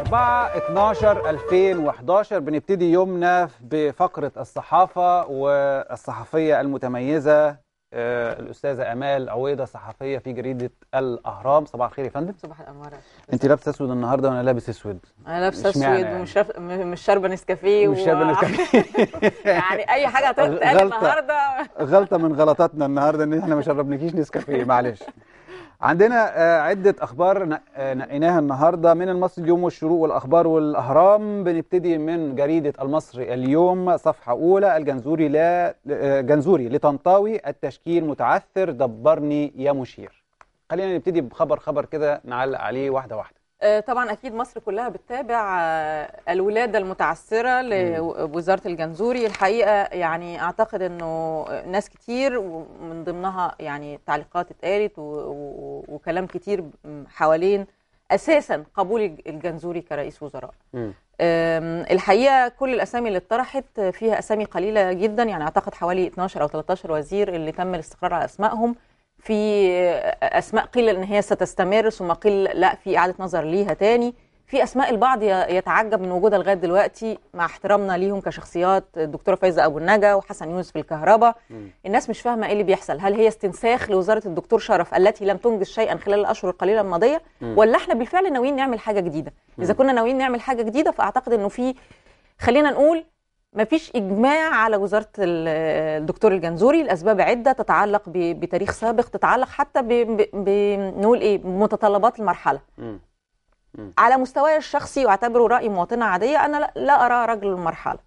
4 12 2011 بنبتدي يومنا بفقرة الصحافة والصحفية المتميزة آه، الأستاذة أمال عويضة صحفية في جريدة الأهرام صباح الخير يا فندم صباح الأنوار أنت لابسة أسود النهاردة وأنا لابس أسود أنا لابسة أسود يعني؟ ومش مش شاربة نسكافيه مش شاربة نسكافيه يعني أي حاجة هتتقال النهاردة غلطة من غلطاتنا النهاردة إن إحنا ما شربناكيش نسكافيه معلش عندنا آه، عدة أخبار آه، نقيناها النهاردة من المصري اليوم والشروق والأخبار والأهرام بنبتدي من جريدة المصري اليوم صفحة أولى الجنزوري لا آه، جنزوري لطنطاوي التشكيل متعثر دبرني يا مشير خلينا نبتدي بخبر خبر كده نعلق عليه واحدة واحدة آه، طبعا اكيد مصر كلها بتتابع آه، الولاده المتعثره لوزاره الجنزوري الحقيقه يعني اعتقد انه ناس كتير ومن ضمنها يعني تعليقات اتقالت وكلام كتير حوالين اساسا قبول الجنزوري كرئيس وزراء الحقيقه كل الاسامي اللي اتطرحت فيها اسامي قليله جدا يعني اعتقد حوالي 12 او 13 وزير اللي تم الاستقرار على اسمائهم في اسماء قيل ان هي ستستمر ثم قيل لا في اعاده نظر ليها تاني في اسماء البعض يتعجب من وجودها لغايه دلوقتي مع احترامنا ليهم كشخصيات الدكتوره فايزه ابو النجا وحسن يونس في الكهرباء الناس مش فاهمه ايه اللي بيحصل هل هي استنساخ لوزاره الدكتور شرف التي لم تنجز شيئا خلال الاشهر القليله الماضيه ولا احنا بالفعل ناويين نعمل حاجه جديده اذا كنا ناويين نعمل حاجه جديده فاعتقد انه في خلينا نقول مفيش اجماع على وزاره الدكتور الجنزوري لاسباب عده تتعلق بتاريخ سابق تتعلق حتى بنقول ايه متطلبات المرحله م. على مستواي الشخصي واعتبره راي مواطنه عاديه انا لا, لا ارى رجل المرحله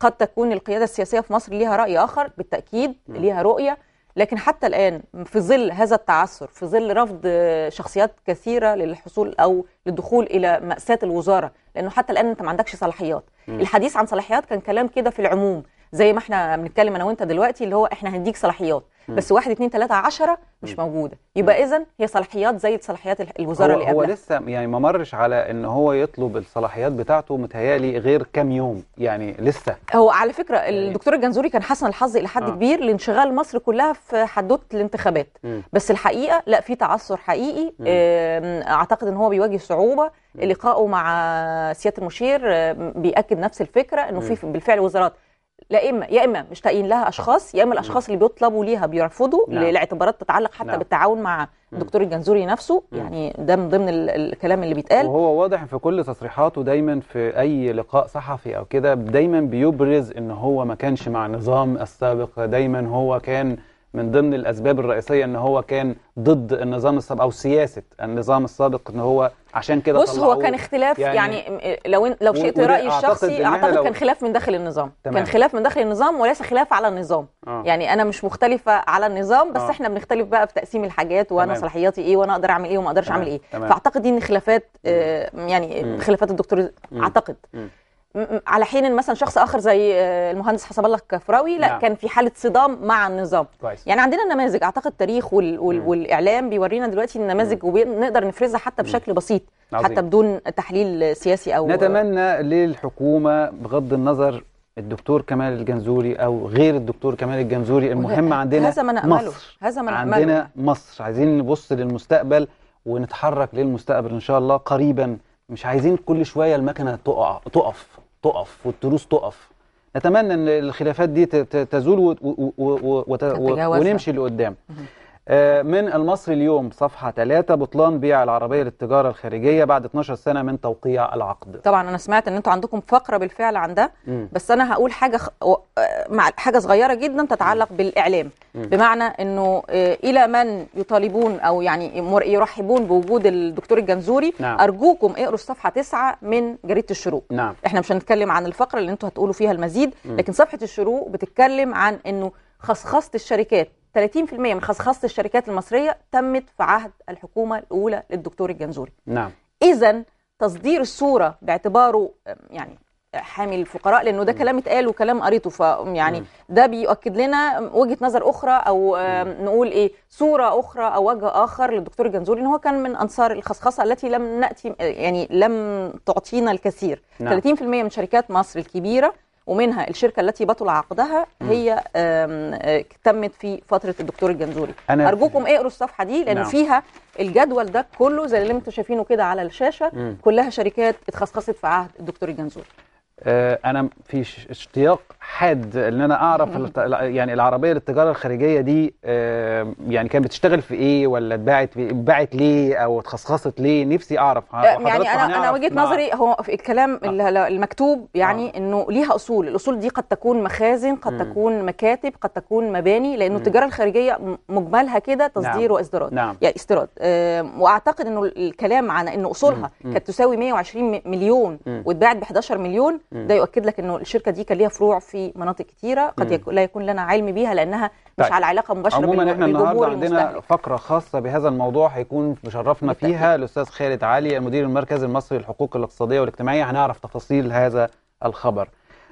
قد تكون القياده السياسيه في مصر ليها راي اخر بالتاكيد م. ليها رؤيه لكن حتى الآن في ظل هذا التعثر في ظل رفض شخصيات كثيرة للحصول أو للدخول إلى مأساة الوزارة لأنه حتى الآن أنت ما عندكش صلاحيات م. الحديث عن صلاحيات كان كلام كده في العموم زي ما احنا بنتكلم انا وانت دلوقتي اللي هو احنا هنديك صلاحيات بس 1 2 3 10 مش موجوده يبقى اذا هي صلاحيات زي صلاحيات الوزاره اللي قبلها هو لسه يعني ما مرش على ان هو يطلب الصلاحيات بتاعته متهيالي غير كام يوم يعني لسه هو على فكره الدكتور يعني الجنزوري كان حسن الحظ الى حد آه. كبير لانشغال مصر كلها في حدوته الانتخابات م. بس الحقيقه لا في تعثر حقيقي اعتقد ان هو بيواجه صعوبه لقائه مع سياده المشير بياكد نفس الفكره انه في بالفعل وزارات لا اما يا اما مش لها اشخاص يا اما الاشخاص اللي بيطلبوا ليها بيرفضوا نعم. لاعتبارات تتعلق حتى نعم. بالتعاون مع الدكتور الجنزوري نفسه مم. يعني ده من ضمن الكلام اللي بيتقال وهو واضح في كل تصريحاته دايما في اي لقاء صحفي او كده دايما بيبرز ان هو ما كانش مع النظام السابق دايما هو كان من ضمن الأسباب الرئيسية ان هو كان ضد النظام السابق أو سياسة النظام السابق ان هو عشان كده بص هو كان اختلاف يعني, يعني لو لو شئت رأيي الشخصي أعتقد, أعتقد كان خلاف من داخل النظام تمام. كان خلاف من داخل النظام وليس خلاف على النظام آه. يعني أنا مش مختلفة على النظام بس آه. إحنا بنختلف بقى في تقسيم الحاجات وأنا تمام. صلاحياتي إيه وأنا أقدر أعمل إيه وما أقدرش أعمل إيه تمام. فأعتقد دي إن خلافات آه يعني خلافات الدكتور مم. أعتقد مم. على حين ان مثلا شخص اخر زي آه، المهندس حسب الله كفراوي لا نعم. كان في حاله صدام مع النظام كويس. يعني عندنا نماذج اعتقد التاريخ وال وال والاعلام بيورينا دلوقتي النماذج ونقدر نفرزها حتى بشكل بسيط عظيم. حتى بدون تحليل سياسي او نتمنى للحكومه بغض النظر الدكتور كمال الجنزوري او غير الدكتور كمال الجنزوري المهم عندنا هذا ما نأمله. مصر هذا ما نأمله. عندنا مصر عايزين نبص للمستقبل ونتحرك للمستقبل ان شاء الله قريبا مش عايزين كل شويه المكنه تقع تقف تقف والتروس تقف نتمنى ان الخلافات دي تزول ونمشي لقدام آه، من المصري اليوم صفحة 3 بطلان بيع العربية للتجارة الخارجية بعد 12 سنة من توقيع العقد طبعا أنا سمعت أن أنتوا عندكم فقرة بالفعل عن ده بس أنا هقول حاجة خ... آه، مع حاجة صغيرة جدا تتعلق بالإعلام م. بمعنى أنه آه، إلى من يطالبون أو يعني يرحبون بوجود الدكتور الجنزوري نعم. أرجوكم اقروا الصفحة 9 من جريدة الشروق نعم. إحنا مش هنتكلم عن الفقرة اللي أنتوا هتقولوا فيها المزيد م. لكن صفحة الشروق بتتكلم عن أنه خصخصة الشركات 30% من خصخصه الشركات المصريه تمت في عهد الحكومه الاولى للدكتور الجنزوري. نعم. اذا تصدير الصوره باعتباره يعني حامي الفقراء لانه ده كلام اتقال وكلام قريته فيعني ده بيؤكد لنا وجهه نظر اخرى او نقول ايه صوره اخرى او وجه اخر للدكتور الجنزوري ان هو كان من انصار الخصخصه التي لم ناتي يعني لم تعطينا الكثير نعم. 30% من شركات مصر الكبيره ومنها الشركه التي بطل عقدها هي تمت في فتره الدكتور الجنزوري أنا ارجوكم اقروا الصفحه دي لان نعم. فيها الجدول ده كله زي اللي انتم شايفينه كده على الشاشه مم. كلها شركات اتخصصت في عهد الدكتور الجنزوري آه، انا في اشتياق حاد ان انا اعرف يعني العربيه للتجاره الخارجيه دي آه، يعني كانت بتشتغل في ايه ولا اتباعت اتباعت ليه او اتخصصت ليه نفسي اعرف آه، يعني انا انا وجهه نعم. نظري هو في الكلام آه. المكتوب يعني آه. انه ليها اصول الاصول دي قد تكون مخازن قد م. تكون مكاتب قد تكون مباني لانه التجاره الخارجيه مجملها كده تصدير نعم. واستيراد نعم. يعني استيراد واعتقد انه الكلام عن انه اصولها كانت تساوي 120 مليون واتباعت ب 11 مليون ده يؤكد لك انه الشركه دي كان ليها فروع في مناطق كتيره قد يك... لا يكون لنا علم بيها لانها مش طيب. على علاقه مباشره عموما احنا النهارده عندنا فقره خاصه بهذا الموضوع هيكون مشرفنا فيها الاستاذ خالد علي المدير المركز المصري للحقوق الاقتصاديه والاجتماعيه هنعرف تفاصيل هذا الخبر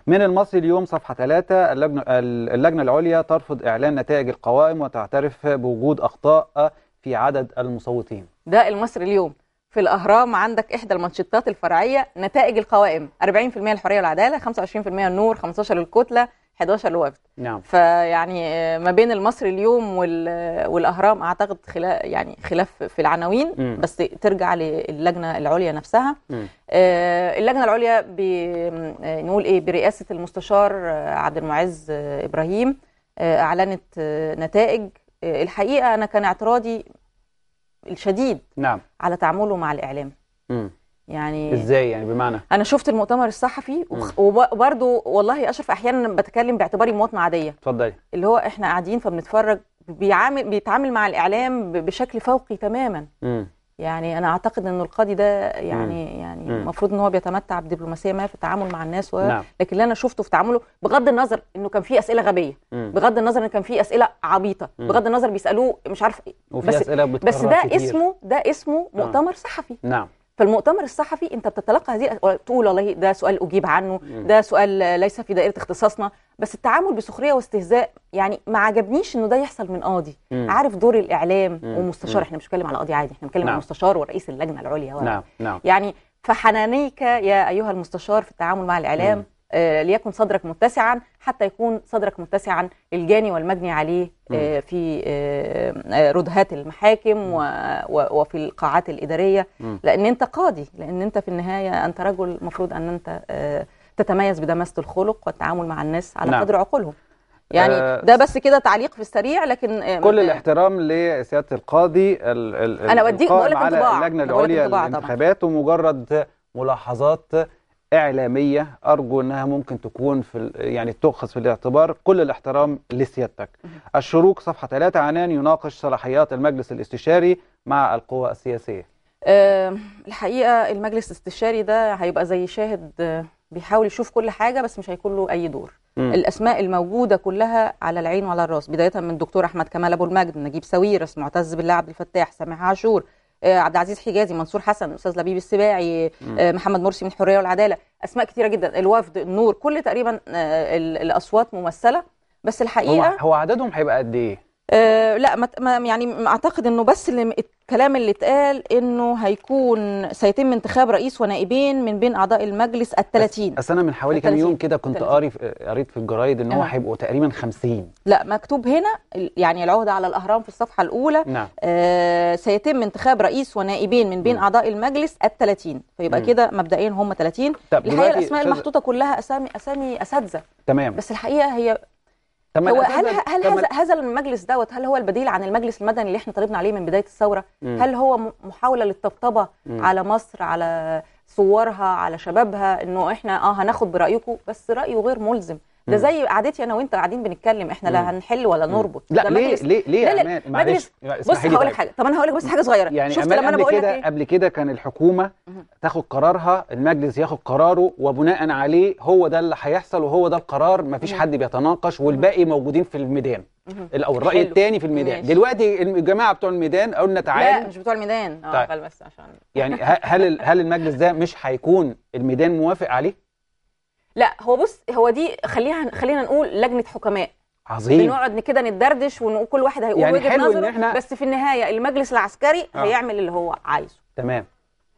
من المصري اليوم صفحة 3 اللجنة, اللجنة العليا ترفض إعلان نتائج القوائم وتعترف بوجود أخطاء في عدد المصوتين ده المصري اليوم في الاهرام عندك احدى المانشيتات الفرعيه نتائج القوائم 40% الحريه والعداله 25% النور 15 الكتله 11 الوفد نعم فيعني آه، ما بين المصري اليوم والاهرام اعتقد خلاف يعني خلاف في العناوين بس ترجع للجنه العليا نفسها مم. آه، اللجنه العليا آه، نقول ايه برئاسه المستشار عبد المعز ابراهيم اعلنت نتائج الحقيقه انا كان اعتراضي الشديد نعم على تعامله مع الاعلام امم يعني ازاي يعني بمعنى انا شفت المؤتمر الصحفي وبرده والله اشرف احيانا بتكلم باعتباري مواطنه عاديه اتفضلي اللي هو احنا قاعدين فبنتفرج بيعامل بيتعامل مع الاعلام بشكل فوقي تماما يعني انا اعتقد ان القاضي ده يعني مم. يعني المفروض ان هو بيتمتع بدبلوماسيه ما في التعامل مع الناس و... نعم. لكن اللي انا شفته في تعامله بغض النظر انه كان في اسئله غبيه مم. بغض النظر ان كان في اسئله عبيطه مم. بغض النظر بيسالوه مش عارف ايه بس أسئلة بس ده كتير. اسمه ده اسمه نعم. مؤتمر صحفي نعم فالمؤتمر الصحفي انت بتتلقى هذه تقول والله ده سؤال اجيب عنه ده سؤال ليس في دائره اختصاصنا بس التعامل بسخريه واستهزاء يعني ما عجبنيش انه ده يحصل من قاضي مم. عارف دور الاعلام مم. ومستشار مم. احنا مش بنتكلم على قاضي عادي احنا بنتكلم نعم. على المستشار ورئيس اللجنه العليا نعم نعم يعني فحنانيك يا ايها المستشار في التعامل مع الاعلام مم. آه، ليكن صدرك متسعا حتى يكون صدرك متسعا الجاني والمجني عليه آه، في آه، ردهات المحاكم وفي القاعات الإدارية لأن أنت قاضي لأن أنت في النهاية أنت رجل مفروض أن أنت تتميز بدمست الخلق والتعامل مع الناس على نعم. قدر عقولهم يعني ده بس كده تعليق في السريع لكن كل الاحترام لسياده القاضي الـ الـ انا بديك بقول لك انطباع اللجنه العليا للانتخابات ومجرد ملاحظات إعلامية أرجو أنها ممكن تكون في يعني تؤخذ في الاعتبار كل الاحترام لسيادتك الشروق صفحة 3 عنان يناقش صلاحيات المجلس الاستشاري مع القوى السياسية أه الحقيقة المجلس الاستشاري ده هيبقى زي شاهد آه، بيحاول يشوف كل حاجة بس مش هيكون له أي دور الأسماء الموجودة كلها على العين وعلى الراس بداية من دكتور أحمد كمال أبو المجد نجيب سويرس معتز بالله عبد الفتاح سامح عاشور آه، عبد العزيز حجازي منصور حسن الاستاذ لبيب السباعي آه، محمد مرسي من الحريه والعداله اسماء كثيره جدا الوفد النور كل تقريبا آه، الاصوات ممثله بس الحقيقه هو, هو عددهم هيبقى قد ايه آه، لا ما يعني اعتقد انه بس اللي الكلام اللي اتقال انه هيكون سيتم انتخاب رئيس ونائبين من بين اعضاء المجلس ال 30 بس انا من حوالي كام يوم كده كنت قاري قريت في الجرايد ان هو آه. هيبقوا تقريبا 50 لا مكتوب هنا يعني العهده على الاهرام في الصفحه الاولى نعم. آه سيتم انتخاب رئيس ونائبين من بين م. نعم. اعضاء المجلس ال 30 فيبقى كده مبدئيا هم 30 الحقيقه الاسماء المحطوطه كلها اسامي اسامي اساتذه تمام بس الحقيقه هي هو هل هل هذا هذا المجلس دوت هل هو البديل عن المجلس المدني اللي احنا طالبنا عليه من بدايه الثوره؟ مم. هل هو محاوله للطبطبه على مصر على صورها على شبابها انه احنا اه هناخد برايكم بس رايه غير ملزم ده زي قعدتي انا وانت قاعدين بنتكلم احنا لا هنحل ولا نربط لا ليه ليه ليه لا امان معلش بص هقول لك طيب. حاجه طب انا هقول لك بس حاجه صغيره يعني شفت لما انا بقول لك إيه؟ قبل كده كان الحكومه تاخد قرارها المجلس ياخد قراره وبناء عليه هو ده اللي هيحصل وهو ده القرار مفيش حد بيتناقش والباقي موجودين في الميدان او الراي الثاني في الميدان ماشي. دلوقتي الجماعه بتوع الميدان قلنا تعالى لا مش بتوع الميدان اه طيب. بس عشان يعني هل هل المجلس ده مش هيكون الميدان موافق عليه لا هو بص هو دي خلينا خلينا نقول لجنه حكماء عظيم بنقعد كده ندردش وكل واحد هيقول يعني وجهه نظره إن احنا... بس في النهايه المجلس العسكري آه. هيعمل اللي هو عايزه تمام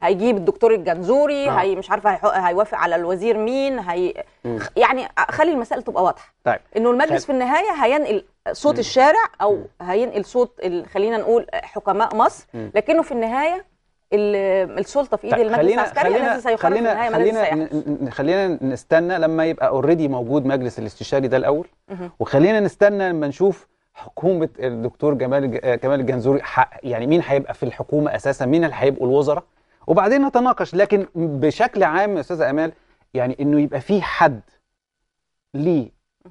هيجيب الدكتور الجنزوري آه. هي مش عارفه هيحق... هيوافق على الوزير مين هي م. يعني خلي المسائل تبقى واضحه طيب انه المجلس خل... في النهايه هينقل صوت م. الشارع او م. هينقل صوت ال... خلينا نقول حكماء مصر م. لكنه في النهايه السلطه في ايد طيب، المجلس العسكري الذي هيقرر في النهايه خلينا خلينا نستنى لما يبقى اوريدي موجود مجلس الاستشاري ده الاول وخلينا نستنى لما نشوف حكومه الدكتور جمال كمال آه، الجنزوري يعني مين هيبقى في الحكومه اساسا مين اللي هيبقوا الوزراء وبعدين نتناقش لكن بشكل عام يا استاذه امال يعني انه يبقى في حد ليه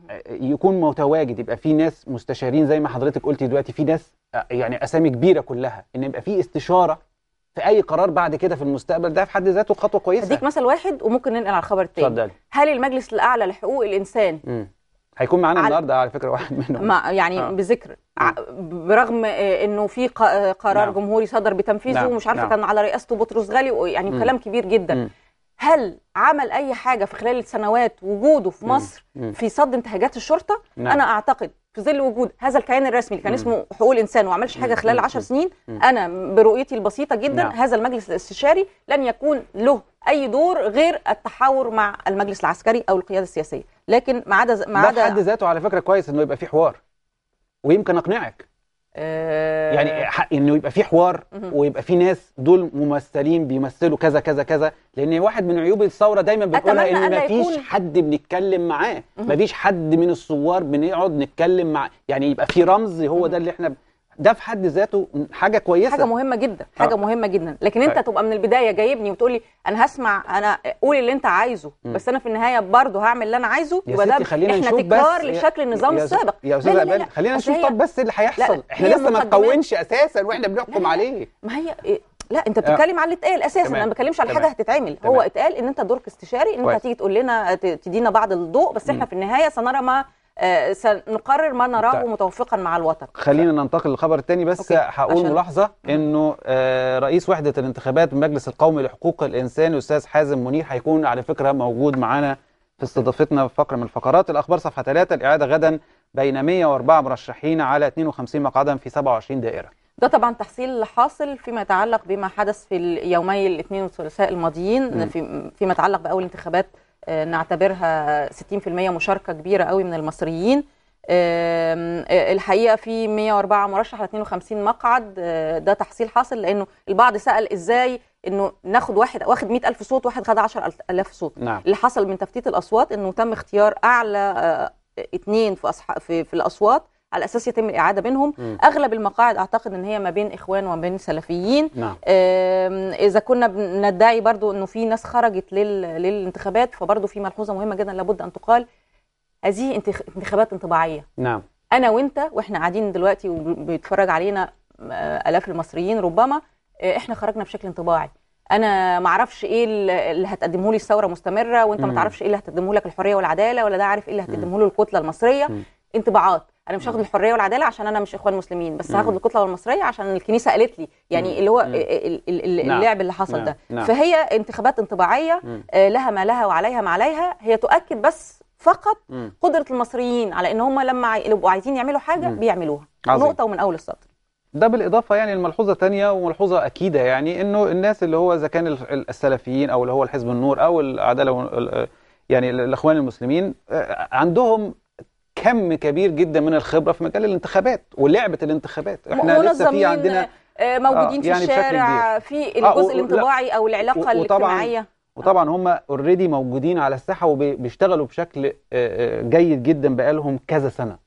آه، يكون متواجد يبقى في ناس مستشارين زي ما حضرتك قلتي دلوقتي في ناس آه، يعني اسامي كبيره كلها ان يبقى في استشاره في اي قرار بعد كده في المستقبل ده في حد ذاته خطوه كويسه اديك مثل واحد وممكن ننقل على الخبر الثاني اتفضلي هل المجلس الاعلى لحقوق الانسان مم. هيكون معانا على... النهارده على فكره واحد منهم يعني آه. بذكر برغم آه، انه في آه، قرار نعم. جمهوري صدر بتنفيذه نعم. ومش عارفه نعم. كان على رئاسته بطرس غالي ويعني كلام كبير جدا مم. هل عمل اي حاجه في خلال السنوات وجوده في مصر مم. مم. في صد انتهاكات الشرطه نعم. انا اعتقد في ظل وجود هذا الكيان الرسمي اللي كان اسمه حقوق الانسان وما عملش حاجه خلال 10 سنين انا برؤيتي البسيطه جدا نعم. هذا المجلس الاستشاري لن يكون له اي دور غير التحاور مع المجلس العسكري او القياده السياسيه لكن ما عدا ما عدا ده في حد ذاته على فكره كويس انه يبقى في حوار ويمكن اقنعك آه، يعني حق انه يبقى في حوار ويبقى في ناس دول ممثلين بيمثلوا كذا كذا كذا لان واحد من عيوب الثوره دايما بنقولها ان مفيش يكون... حد بنتكلم معاه مفيش حد من الثوار بنقعد نتكلم مع يعني يبقى في رمز هو ده اللي احنا ده في حد ذاته حاجه كويسه حاجه مهمه جدا حاجه آه. مهمه جدا لكن انت طيب. تبقى من البدايه جايبني وتقول لي انا هسمع انا قول اللي انت عايزه م. بس انا في النهايه برضه هعمل اللي انا عايزه يبقى ده احنا تكرار لشكل النظام يا السابق يا استاذ امال خلينا نشوف طب بس اللي هيحصل احنا لسه ما تكونش اساسا واحنا بنحكم عليه ما هي لا انت بتتكلم آه. على اللي اتقال اساسا انا ما بتكلمش على حاجه هتتعمل هو اتقال ان انت دورك استشاري ان انت هتيجي تقول لنا تدينا بعض الضوء بس احنا في النهايه سنرى ما آه، سنقرر ما نراه طيب. متوافقا مع الوطن خلينا ننتقل للخبر الثاني بس هقول ملاحظه انه آه، رئيس وحده الانتخابات المجلس القومي لحقوق الانسان الاستاذ حازم منير هيكون على فكره موجود معانا في استضافتنا في فقره من الفقرات الاخبار صفحه 3 الاعاده غدا بين 104 مرشحين على 52 مقعدا في 27 دائره ده طبعا تحصيل حاصل فيما يتعلق بما حدث في اليومي الاثنين والثلاثاء الماضيين فيما يتعلق باول انتخابات آه، نعتبرها 60% مشاركه كبيره قوي من المصريين آه، الحقيقه في 104 مرشح على 52 مقعد آه، ده تحصيل حاصل لانه البعض سال ازاي انه ناخد واحد واخد 100000 صوت واحد خد 10000 صوت نعم. اللي حصل من تفتيت الاصوات انه تم اختيار اعلى اثنين في, في في الاصوات على اساس يتم الاعاده بينهم م. اغلب المقاعد اعتقد ان هي ما بين اخوان وما بين سلفيين نعم. اذا كنا بندعي برضو انه في ناس خرجت لل... للانتخابات فبرضو في ملحوظه مهمه جدا لابد ان تقال هذه انتخ... انتخابات انطباعيه نعم انا وانت واحنا قاعدين دلوقتي وبيتفرج علينا آه، الاف المصريين ربما آه، احنا خرجنا بشكل انطباعي انا ما اعرفش ايه اللي هتقدمه لي الثوره مستمره وانت ما تعرفش ايه اللي هتقدمه لك الحريه والعداله ولا ده عارف ايه اللي هتقدمه له الكتله المصريه انطباعات انا مش هاخد الحريه والعداله عشان انا مش اخوان مسلمين بس هاخد الكتله والمصريه عشان الكنيسه قالت لي يعني اللي هو نعم. اللعب اللي حصل نعم. ده نعم. فهي انتخابات انطباعيه آه، لها ما لها وعليها ما عليها هي تؤكد بس فقط قدره المصريين على ان هم لما يبقوا عايزين يعملوا حاجه بيعملوها عظيم. نقطه ومن اول السطر ده بالإضافة يعني الملحوظة تانية وملحوظة أكيدة يعني إنه الناس اللي هو إذا كان السلفيين أو اللي هو الحزب النور أو العدالة يعني الإخوان المسلمين آه، عندهم كم كبير جدا من الخبره في مجال الانتخابات ولعبه الانتخابات احنا لسه في عندنا آه، موجودين آه في يعني الشارع في آه، الجزء آه الانطباعي او العلاقه الاجتماعيه وطبعا هم اوريدي موجودين على الساحه وبيشتغلوا بشكل آه، جيد جدا بقالهم كذا سنه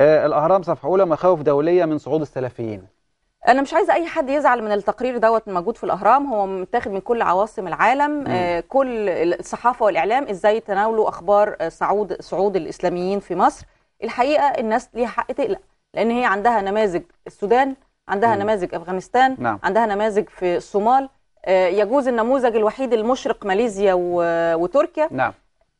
الاهرام صفحه اولى مخاوف دوليه من صعود السلفيين انا مش عايزه اي حد يزعل من التقرير دوت موجود في الاهرام هو متاخد من كل عواصم العالم آه كل الصحافه والاعلام ازاي تناولوا اخبار آه، صعود صعود الاسلاميين في مصر الحقيقه الناس ليها حق تقلق لان هي عندها نماذج السودان عندها مم. نماذج افغانستان نعم. عندها نماذج في الصومال آه يجوز النموذج الوحيد المشرق ماليزيا وتركيا نعم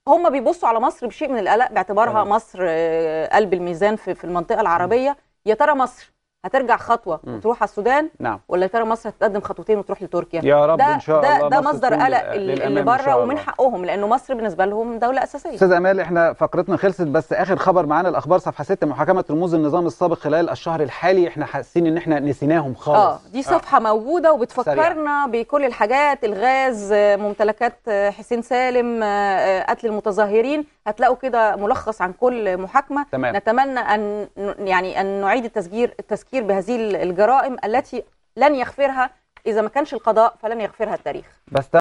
هم بيبصوا على مصر بشيء من القلق باعتبارها مم. مصر آه قلب الميزان في, في المنطقه العربيه يا ترى مصر هترجع خطوه م. وتروح على السودان نعم. ولا ترى مصر هتقدم خطوتين وتروح لتركيا يا رب ده ان شاء ده الله ده مصدر قلق اللي بره ومن حقهم لانه مصر بالنسبه لهم دوله اساسيه استاذ امال احنا فقرتنا خلصت بس اخر خبر معانا الاخبار صفحه 6 محاكمه رموز النظام السابق خلال الشهر الحالي احنا حاسين ان احنا نسيناهم خالص اه دي صفحه آه. موجوده وبتفكرنا سريع. بكل الحاجات الغاز ممتلكات آه، حسين سالم آه، آه، قتل المتظاهرين هتلاقوا كده ملخص عن كل محاكمه تمام. نتمنى ان يعني ان نعيد التسجيل التسجيل التفكير بهذه الجرائم التي لن يغفرها إذا ما كانش القضاء فلن يغفرها التاريخ